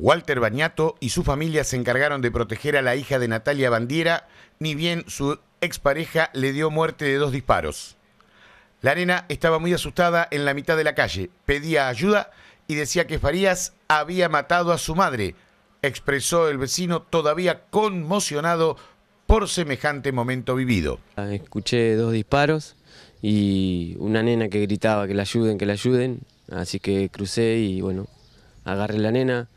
Walter Bañato y su familia se encargaron de proteger a la hija de Natalia Bandiera, ni bien su expareja le dio muerte de dos disparos. La nena estaba muy asustada en la mitad de la calle, pedía ayuda y decía que Farías había matado a su madre, expresó el vecino todavía conmocionado por semejante momento vivido. Ah, escuché dos disparos y una nena que gritaba que la ayuden, que la ayuden, así que crucé y bueno, agarré la nena,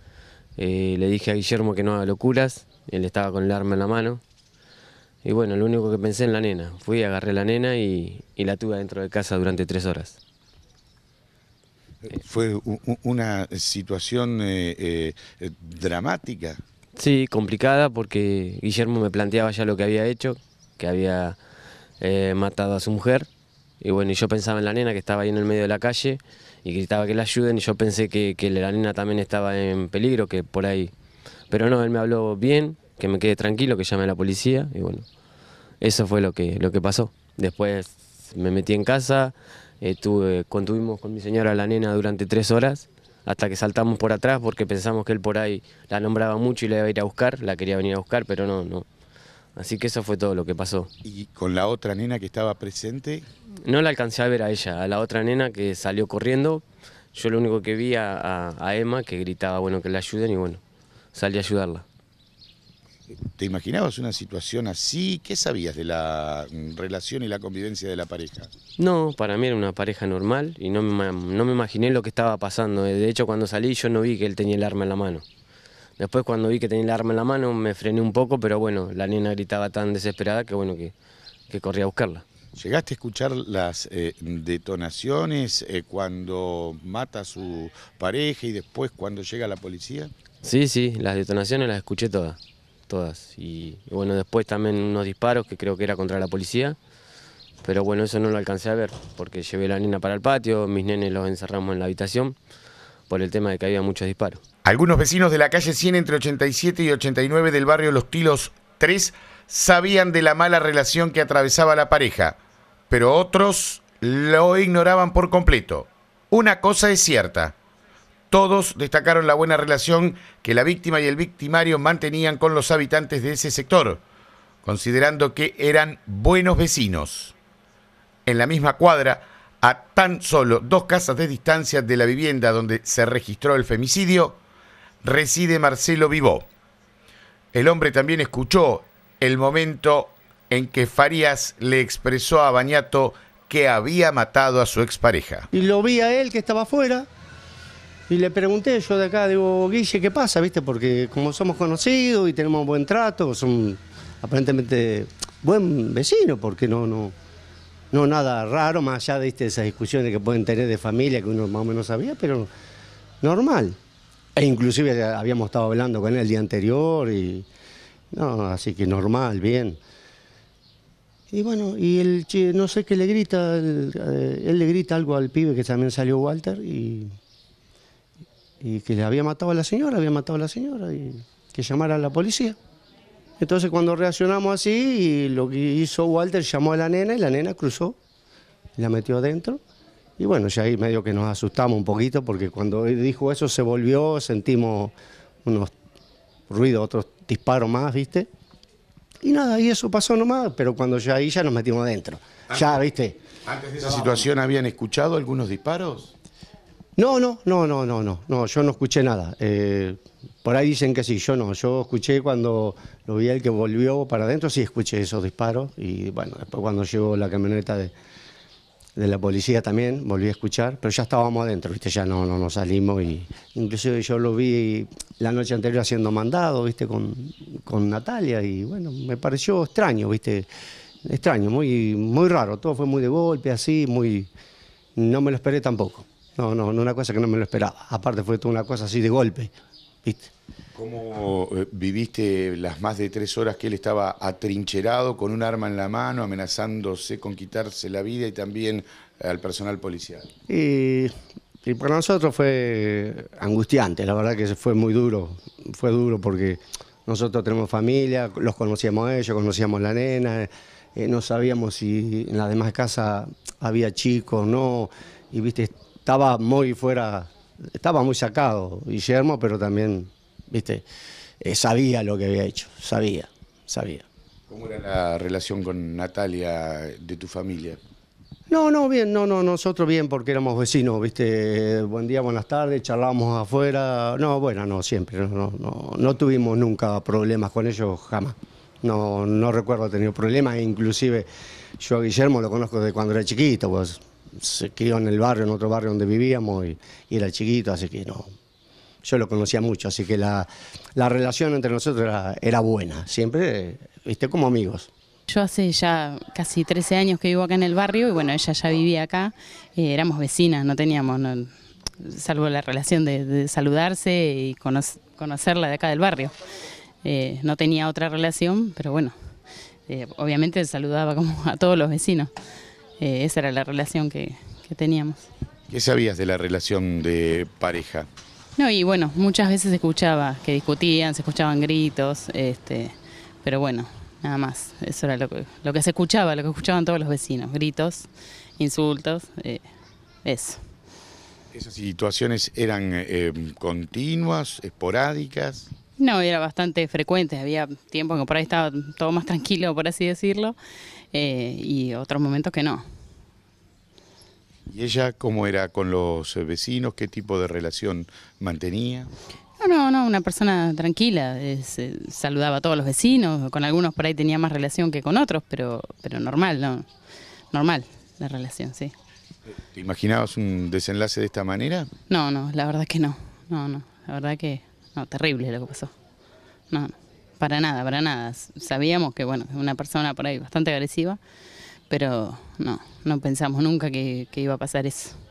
eh, le dije a Guillermo que no haga locuras, él estaba con el arma en la mano. Y bueno, lo único que pensé en la nena. Fui, agarré a la nena y, la tuve dentro de casa durante tres horas. ¿Fue una situación eh, eh, dramática? Sí, complicada porque Guillermo me planteaba ya lo que había hecho, que había matado a su mujer. Y bueno, yo pensaba en la nena que estaba ahí en el medio de la calle y gritaba que la ayuden y yo pensé que, la nena también estaba en peligro, que por ahí... Pero no, él me habló bien, que me quede tranquilo, que llame a la policía y bueno, eso fue lo que, lo que pasó. Después me metí en casa, contuvimos con mi señora la nena durante tres horas hasta que saltamos por atrás porque pensamos que él por ahí la nombraba mucho y la iba a ir a buscar, la quería venir a buscar, pero no, no, Así que eso fue todo lo que pasó. ¿Y con la otra nena que estaba presente? No la alcancé a ver a ella, a la otra nena que salió corriendo. Yo lo único que vi a, a, Emma que gritaba bueno que la ayuden y bueno, salí a ayudarla. ¿Te imaginabas una situación así? ¿Qué sabías de la relación y la convivencia de la pareja? No, para mí era una pareja normal y no me, no me imaginé lo que estaba pasando. De hecho, cuando salí yo no vi que él tenía el arma en la mano. Después cuando vi que tenía el arma en la mano me frené un poco, pero bueno, la nena gritaba tan desesperada que bueno, que, corría corrí a buscarla. ¿Llegaste a escuchar las eh, detonaciones eh, cuando mata a su pareja y después cuando llega la policía? Sí, sí, las detonaciones las escuché todas, todas. Y, bueno, después también unos disparos que creo que era contra la policía, pero bueno, eso no lo alcancé a ver porque llevé a la nena para el patio, mis nenes los encerramos en la habitación por el tema de que había muchos disparos. Algunos vecinos de la calle 100 entre 87 y 89 del barrio Los Tilos 3 sabían de la mala relación que atravesaba la pareja, pero otros lo ignoraban por completo. Una cosa es cierta, todos destacaron la buena relación que la víctima y el victimario mantenían con los habitantes de ese sector, considerando que eran buenos vecinos. En la misma cuadra, a tan solo dos casas de distancia de la vivienda donde se registró el femicidio, reside Marcelo Vivó. El hombre también escuchó el momento en que Farías le expresó a Bañato que había matado a su expareja. Y lo vi a él que estaba afuera y le pregunté yo de acá, digo, Guille, ¿qué pasa? ¿Viste? Porque como somos conocidos y tenemos buen trato, son aparentemente buen vecino, porque no, no, no nada raro, más allá de esas discusiones que pueden tener de familia, que uno más o menos sabía, pero normal. E inclusive habíamos estado hablando con él el día anterior y no, así que normal, bien. Y bueno, y el no sé qué le grita, eh, él le grita algo al pibe que también salió Walter y, que le había matado a la señora, había matado a la señora y que llamara a la policía. Entonces cuando reaccionamos así, y lo que hizo Walter llamó a la nena y la nena cruzó, la metió adentro y bueno, ya ahí medio que nos asustamos un poquito porque cuando dijo eso se volvió, sentimos unos ruidos, otros disparos más, ¿viste? Y nada, y eso pasó nomás, pero cuando ya ahí ya nos metimos adentro. Ah, ya, ¿viste? ¿Antes de esa situación habían escuchado algunos disparos? No, no, no, no, no, no, no, yo no escuché nada. Eh, por ahí dicen que sí, yo no, yo escuché cuando lo vi el que volvió para adentro, sí escuché esos disparos y bueno, después cuando llegó la camioneta de, de la policía también, volví a escuchar, pero ya estábamos adentro, ¿viste? ya no, no, salimos y inclusive yo lo vi la noche anterior haciendo mandado, ¿viste? Con, con Natalia y bueno, me pareció extraño, ¿viste? Extraño, muy, muy raro, todo fue muy de golpe, así, muy... No me lo esperé tampoco, no, no, una cosa que no me lo esperaba, aparte fue toda una cosa así de golpe, ¿viste? ¿Cómo eh, viviste las más de tres horas que él estaba atrincherado con un arma en la mano, amenazándose con quitarse la vida y también al personal policial? Y, para nosotros fue angustiante, la verdad que fue muy duro, fue duro porque nosotros tenemos familia, los conocíamos a ellos, conocíamos la nena, eh, no sabíamos si en las demás casa había chicos, no, y viste, estaba muy fuera, estaba muy sacado Guillermo, pero también ¿viste? Eh, sabía lo que había hecho, sabía, sabía. ¿Cómo era la relación con Natalia de tu familia? No, no, bien, no, no, nosotros bien porque éramos vecinos, viste, buen día, buenas tardes, charlábamos afuera, no, bueno, no, siempre, no, no, tuvimos nunca problemas con ellos, jamás, no, no recuerdo tenido problemas, inclusive yo a Guillermo lo conozco desde cuando era chiquito, pues se crió en el barrio, en otro barrio donde vivíamos y era chiquito, así que no, yo lo conocía mucho, así que la, relación entre nosotros era, buena, siempre, viste, como amigos. Yo hace ya casi 13 años que vivo acá en el barrio y bueno, ella ya vivía acá, eh, éramos vecinas, no teníamos, salvo la relación de, saludarse y conocerla de acá del barrio. Eh, no tenía otra relación, pero bueno, eh, obviamente saludaba como a todos los vecinos. esa era la relación que, que teníamos. ¿Qué sabías de la relación de pareja? No, y bueno, muchas veces se escuchaba que discutían, se escuchaban gritos, este, pero bueno, nada más. Eso era lo que, lo que se escuchaba, lo que escuchaban todos los vecinos, gritos, insultos, eh, eso. ¿Esas situaciones eran eh, continuas, esporádicas? No, era bastante frecuente, había tiempos que por ahí estaba todo más tranquilo, por así decirlo, eh, y otros momentos que no. ¿Y ella cómo era con los eh, vecinos? ¿Qué tipo de relación mantenía? No, no, no, una persona tranquila, eh, saludaba a todos los vecinos, con algunos por ahí tenía más relación que con otros, pero, pero normal, ¿no? Normal la relación, sí. ¿Te imaginabas un desenlace de esta manera? No, no, la verdad que no, no, no, la verdad que no, terrible lo que pasó. no, para nada, para nada. Sabíamos que, bueno, una persona por ahí bastante agresiva, pero no, no pensamos nunca que, iba a pasar eso.